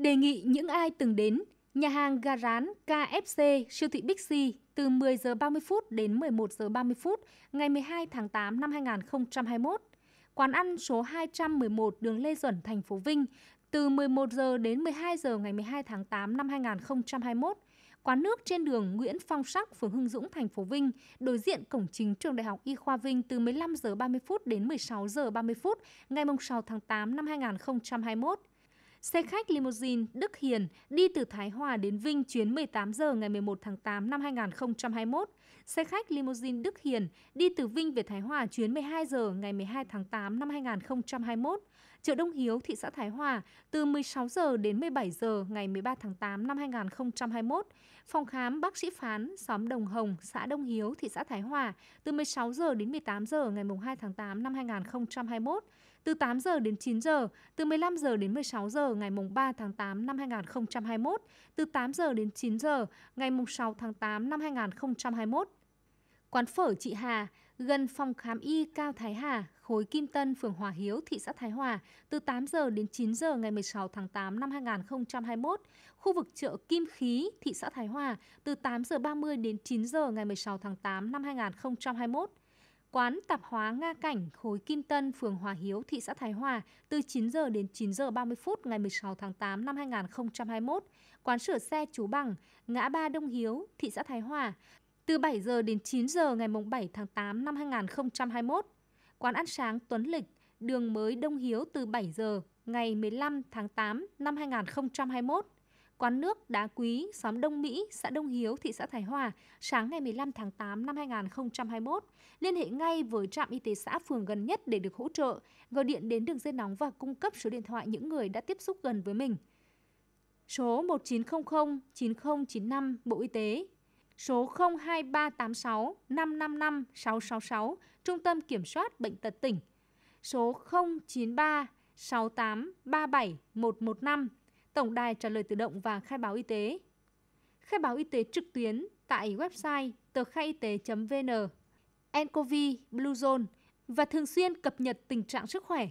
Đề nghị những ai từng đến nhà hàng gà rán KFC siêu thị Bixi từ 10 giờ 30 phút đến 11 giờ 30 phút ngày 12 tháng 8 năm 2021. Quán ăn số 211 đường Lê Duẩn, thành phố Vinh từ 11 giờ đến 12 giờ ngày 12 tháng 8 năm 2021. Quán nước trên đường Nguyễn Phong Sắc, phường Hưng Dũng, thành phố Vinh, đối diện cổng chính trường Đại học Y khoa Vinh từ 15 giờ 30 phút đến 16 giờ 30 phút ngày 6 tháng 8 năm 2021 Xe khách limousine Đức Hiền đi từ Thái Hòa đến Vinh chuyến 18 giờ ngày 11 tháng 8 năm 2021. Xe khách limousine Đức Hiền đi từ Vinh về Thái Hòa chuyến 12 giờ ngày 12 tháng 8 năm 2021. Chợ Đông Hiếu, thị xã Thái Hòa từ 16 giờ đến 17 giờ ngày 13 tháng 8 năm 2021. Phòng khám bác sĩ Phán, xóm Đồng Hồng, xã Đông Hiếu, thị xã Thái Hòa từ 16 giờ đến 18 giờ ngày 2 tháng 8 năm 2021 từ 8 giờ đến 9 giờ, từ 15 giờ đến 16 giờ ngày mùng 3 tháng 8 năm 2021, từ 8 giờ đến 9 giờ ngày mùng 6 tháng 8 năm 2021. Quán phở chị Hà, gần phòng khám y Cao Thái Hà, khối Kim Tân, phường Hòa Hiếu, thị xã Thái Hòa, từ 8 giờ đến 9 giờ ngày 16 tháng 8 năm 2021. Khu vực chợ Kim Khí, thị xã Thái Hòa, từ 8 giờ 30 đến 9 giờ ngày 16 tháng 8 năm 2021 Quán tạp hóa Nga Cảnh, khối Kim Tân, phường Hòa Hiếu, thị xã Thái Hòa từ 9 giờ đến 9 giờ 30 phút ngày 16 tháng 8 năm 2021. Quán sửa xe Chú Bằng, ngã ba Đông Hiếu, thị xã Thái Hòa từ 7 giờ đến 9 giờ ngày 7 tháng 8 năm 2021. Quán ăn sáng Tuấn Lịch, đường mới Đông Hiếu từ 7 giờ ngày 15 tháng 8 năm 2021 quán nước Đá Quý, xóm Đông Mỹ, xã Đông Hiếu, thị xã Thái Hòa, sáng ngày 15 tháng 8 năm 2021. Liên hệ ngay với trạm y tế xã phường gần nhất để được hỗ trợ, gọi điện đến đường dây nóng và cung cấp số điện thoại những người đã tiếp xúc gần với mình. Số 1900 9095 Bộ Y tế số 02386 555 666 Trung tâm Kiểm soát Bệnh tật tỉnh, số 093 68 37 115 tổng đài trả lời tự động và khai báo y tế. Khai báo y tế trực tuyến tại website tờ khai y tế.vn, nCoV, Bluezone và thường xuyên cập nhật tình trạng sức khỏe